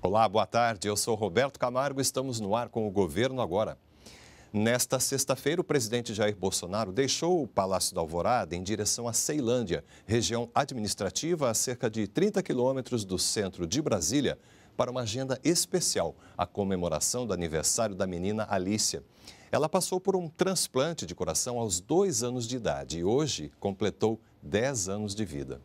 Olá, boa tarde. Eu sou Roberto Camargo. Estamos no ar com o governo agora. Nesta sexta-feira, o presidente Jair Bolsonaro deixou o Palácio da Alvorada em direção a Ceilândia, região administrativa a cerca de 30 quilômetros do centro de Brasília, para uma agenda especial, a comemoração do aniversário da menina Alícia. Ela passou por um transplante de coração aos dois anos de idade e hoje completou 10 anos de vida.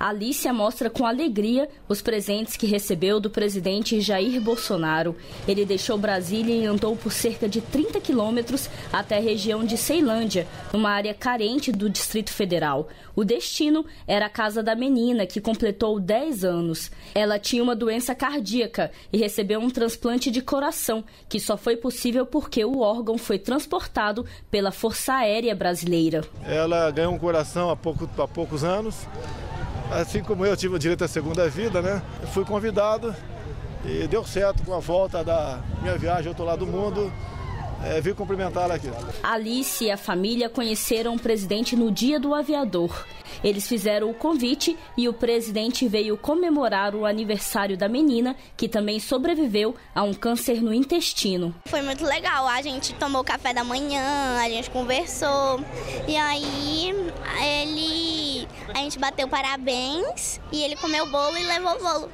Alicia mostra com alegria os presentes que recebeu do presidente Jair Bolsonaro. Ele deixou Brasília e andou por cerca de 30 quilômetros até a região de Ceilândia, uma área carente do Distrito Federal. O destino era a casa da menina, que completou 10 anos. Ela tinha uma doença cardíaca e recebeu um transplante de coração, que só foi possível porque o órgão foi transportado pela Força Aérea Brasileira. Ela ganhou um coração há, pouco, há poucos anos Assim como eu tive o direito à segunda vida, né? Fui convidado e deu certo com a volta da minha viagem ao outro lado do mundo. É, vim cumprimentá-la aqui. Alice e a família conheceram o presidente no dia do aviador. Eles fizeram o convite e o presidente veio comemorar o aniversário da menina, que também sobreviveu a um câncer no intestino. Foi muito legal, a gente tomou café da manhã, a gente conversou e aí ele a gente bateu parabéns e ele comeu bolo e levou o bolo.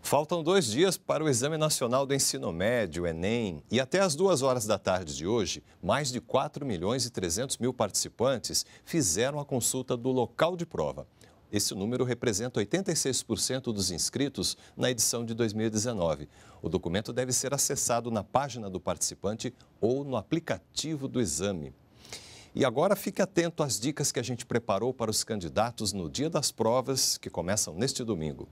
Faltam dois dias para o Exame Nacional do Ensino Médio, Enem, e até as duas horas da tarde de hoje, mais de 4 milhões e 300 mil participantes fizeram a consulta do local de prova. Esse número representa 86% dos inscritos na edição de 2019. O documento deve ser acessado na página do participante ou no aplicativo do exame. E agora fique atento às dicas que a gente preparou para os candidatos no dia das provas, que começam neste domingo.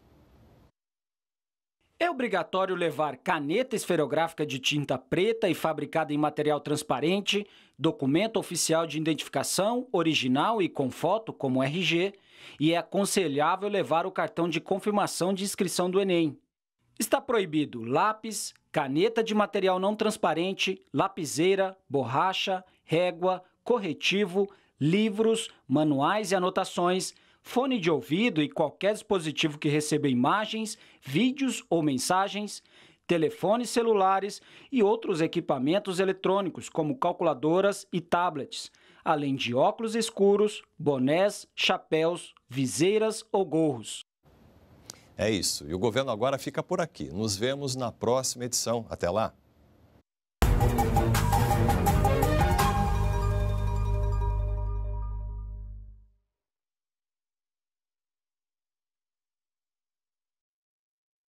É obrigatório levar caneta esferográfica de tinta preta e fabricada em material transparente, documento oficial de identificação, original e com foto, como RG, e é aconselhável levar o cartão de confirmação de inscrição do Enem. Está proibido lápis, caneta de material não transparente, lapiseira, borracha, régua, corretivo, livros, manuais e anotações, fone de ouvido e qualquer dispositivo que receba imagens, vídeos ou mensagens, telefones celulares e outros equipamentos eletrônicos, como calculadoras e tablets, além de óculos escuros, bonés, chapéus, viseiras ou gorros. É isso. E o governo agora fica por aqui. Nos vemos na próxima edição. Até lá.